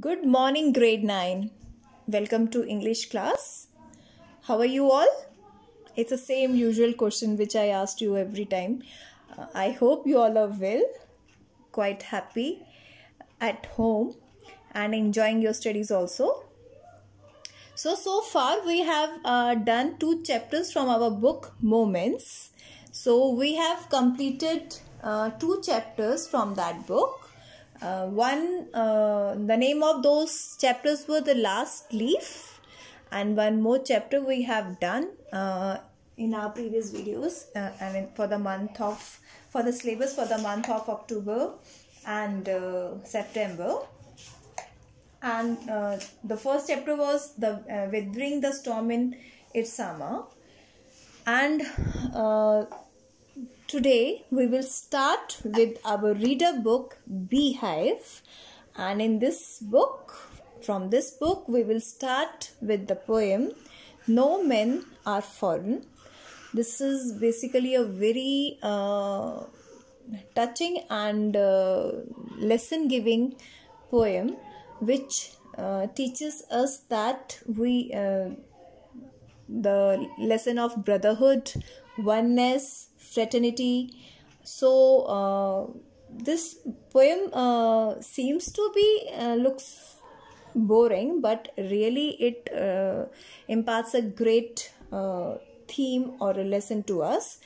Good morning, grade 9. Welcome to English class. How are you all? It's the same usual question which I asked you every time. Uh, I hope you all are well, quite happy at home, and enjoying your studies also. So, so far we have uh, done two chapters from our book Moments. So, we have completed uh, two chapters from that book uh, one uh, the name of those chapters were the last leaf and one more chapter we have done uh, in our previous videos uh, i mean for the month of for the syllabus for the month of october and uh, september and uh, the first chapter was the uh, withering the storm in its summer and Today we will start with our reader book Beehive and in this book from this book we will start with the poem No Men Are Foreign. This is basically a very uh, touching and uh, lesson giving poem which uh, teaches us that we uh, the lesson of brotherhood, oneness, fraternity. So, uh, this poem uh, seems to be uh, looks boring but really it uh, imparts a great uh, theme or a lesson to us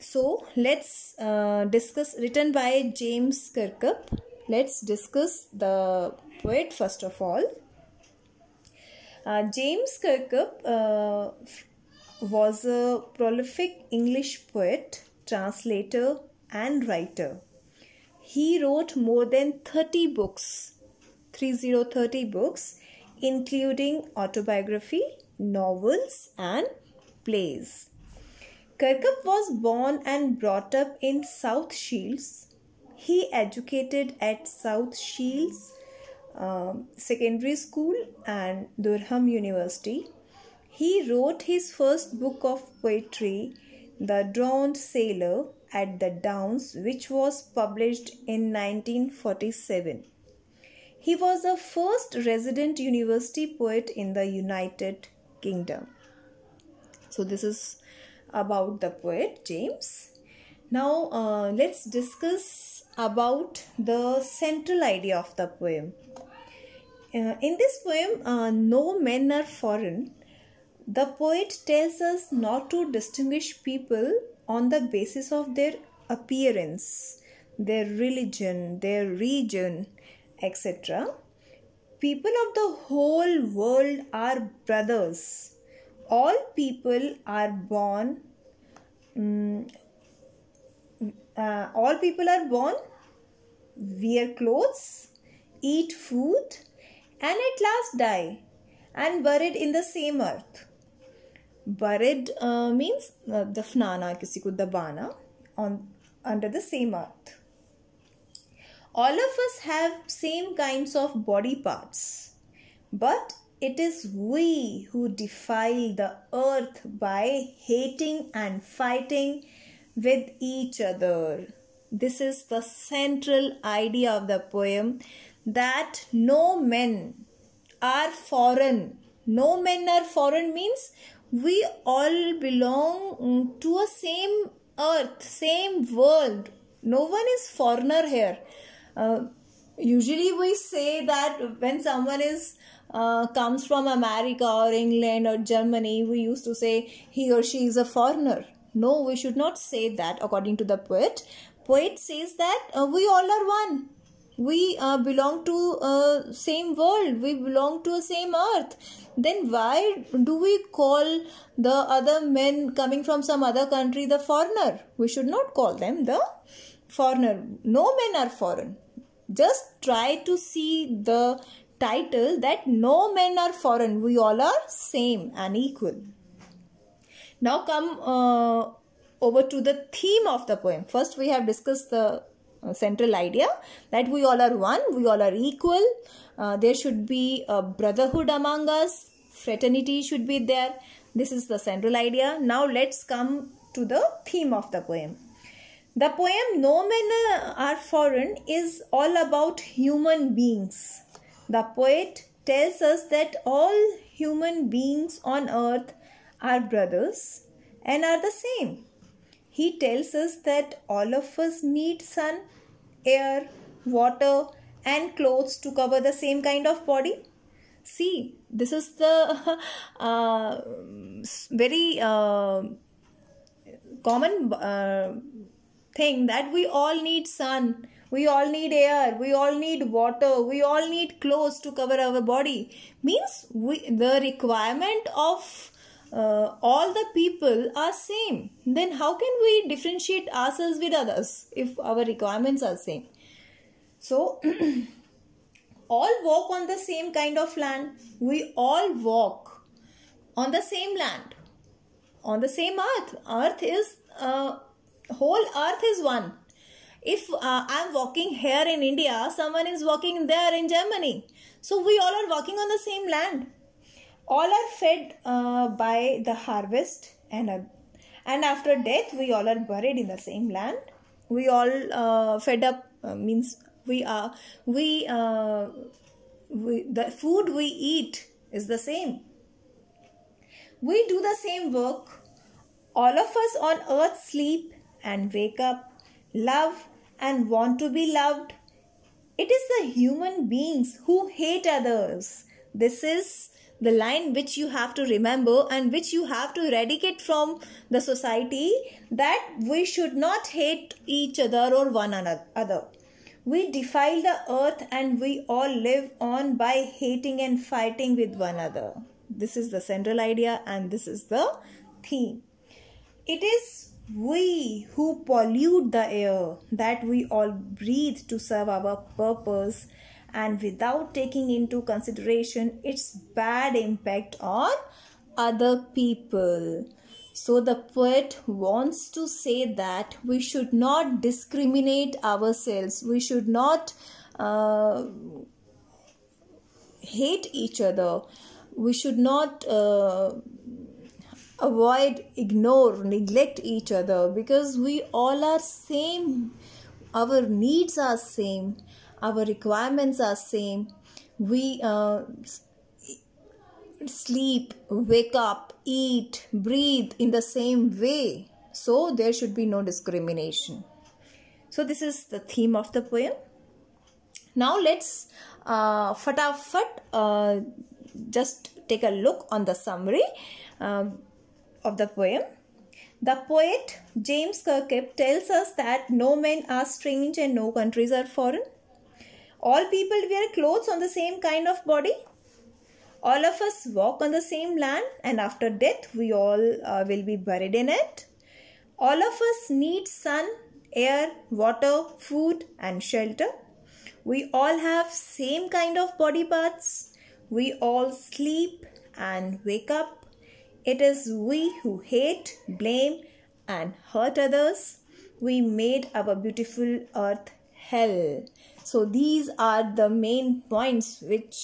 so let's uh, discuss written by james kirkup let's discuss the poet first of all uh, James Kirkup uh, was a prolific English poet, translator, and writer. He wrote more than 30 books, 3030 books, including autobiography, novels, and plays. Kirkup was born and brought up in South Shields. He educated at South Shields um, secondary school and Durham University. He wrote his first book of poetry, The Drowned Sailor, at the Downs, which was published in 1947. He was the first resident university poet in the United Kingdom. So, this is about the poet James. Now uh, let's discuss about the central idea of the poem. Uh, in this poem, uh, No Men Are Foreign, the poet tells us not to distinguish people on the basis of their appearance, their religion, their region, etc. People of the whole world are brothers. All people are born um, uh, all people are born, wear clothes, eat food, and at last die and buried in the same earth. Buried uh, means uh, fnana, kisi ko dabana, on, under the same earth. All of us have same kinds of body parts, but it is we who defile the earth by hating and fighting with each other. This is the central idea of the poem that no men are foreign. No men are foreign means we all belong to a same earth, same world. No one is foreigner here. Uh, usually we say that when someone is uh, comes from America or England or Germany, we used to say he or she is a foreigner. No, we should not say that according to the poet. Poet says that uh, we all are one. We uh, belong to uh, same world. We belong to a same earth. Then why do we call the other men coming from some other country the foreigner? We should not call them the foreigner. No men are foreign. Just try to see the title that no men are foreign. We all are same and equal. Now come uh, over to the theme of the poem. First we have discussed the uh, central idea that we all are one, we all are equal. Uh, there should be a brotherhood among us, fraternity should be there. This is the central idea. Now let's come to the theme of the poem. The poem No Men Are Foreign is all about human beings. The poet tells us that all human beings on earth are brothers and are the same. He tells us that all of us need sun, air, water, and clothes to cover the same kind of body. See, this is the uh, very uh, common uh, thing that we all need sun, we all need air, we all need water, we all need clothes to cover our body. Means we, the requirement of uh, all the people are same then how can we differentiate ourselves with others if our requirements are same so all walk on the same kind of land we all walk on the same land on the same earth earth is uh, whole earth is one if uh, i'm walking here in india someone is walking there in germany so we all are walking on the same land all are fed uh, by the harvest and uh, and after death we all are buried in the same land we all uh, fed up uh, means we are we, uh, we the food we eat is the same we do the same work all of us on earth sleep and wake up love and want to be loved it is the human beings who hate others this is the line which you have to remember and which you have to eradicate from the society that we should not hate each other or one another we defile the earth and we all live on by hating and fighting with one another this is the central idea and this is the theme it is we who pollute the air that we all breathe to serve our purpose and without taking into consideration its bad impact on other people. So the poet wants to say that we should not discriminate ourselves. We should not uh, hate each other. We should not uh, avoid, ignore, neglect each other because we all are same. Our needs are same our requirements are same we uh, sleep wake up eat breathe in the same way so there should be no discrimination so this is the theme of the poem now let's uh, fatafat uh, just take a look on the summary uh, of the poem the poet James Kirkip tells us that no men are strange and no countries are foreign all people wear clothes on the same kind of body all of us walk on the same land and after death we all uh, will be buried in it all of us need sun air water food and shelter we all have same kind of body parts we all sleep and wake up it is we who hate blame and hurt others we made our beautiful earth hell so these are the main points which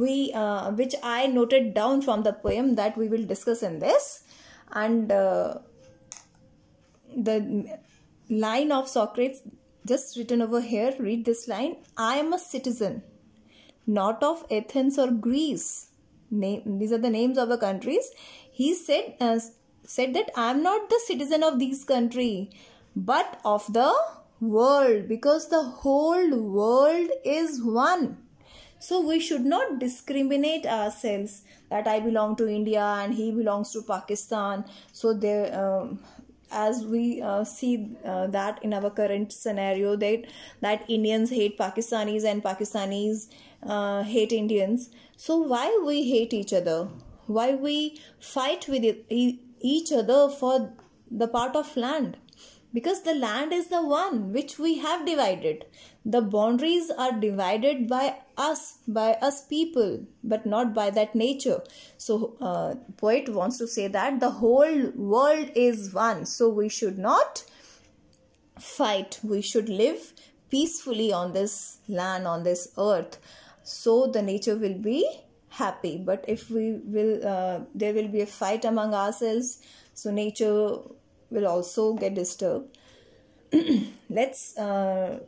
we uh, which i noted down from the poem that we will discuss in this and uh, the line of socrates just written over here read this line i am a citizen not of athens or greece Name, these are the names of the countries he said uh, said that i am not the citizen of these country but of the world because the whole world is one. So we should not discriminate ourselves that I belong to India and he belongs to Pakistan. So there, um, as we uh, see uh, that in our current scenario, that that Indians hate Pakistanis and Pakistanis uh, hate Indians. So why we hate each other? Why we fight with each other for the part of land? because the land is the one which we have divided. The boundaries are divided by us, by us people, but not by that nature. So, uh, poet wants to say that the whole world is one. So, we should not fight. We should live peacefully on this land, on this earth. So, the nature will be happy. But if we will, uh, there will be a fight among ourselves. So, nature will also get disturbed. Let's uh,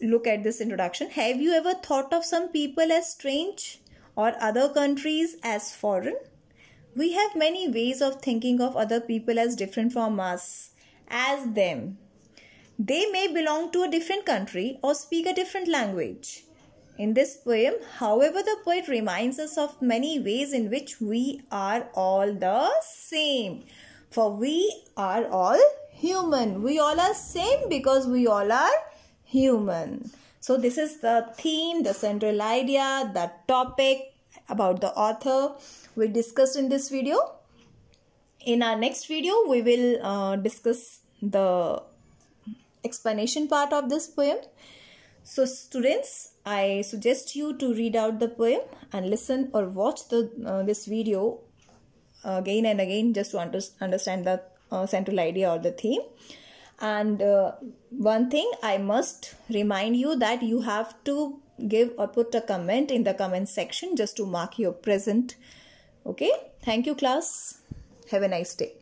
look at this introduction. Have you ever thought of some people as strange or other countries as foreign? We have many ways of thinking of other people as different from us, as them. They may belong to a different country or speak a different language. In this poem, however, the poet reminds us of many ways in which we are all the same for we are all human. We all are same because we all are human. So this is the theme, the central idea, the topic about the author we discussed in this video. In our next video, we will uh, discuss the explanation part of this poem. So students, I suggest you to read out the poem and listen or watch the uh, this video again and again just to under- understand the uh, central idea or the theme and uh, one thing i must remind you that you have to give or put a comment in the comment section just to mark your present okay thank you class have a nice day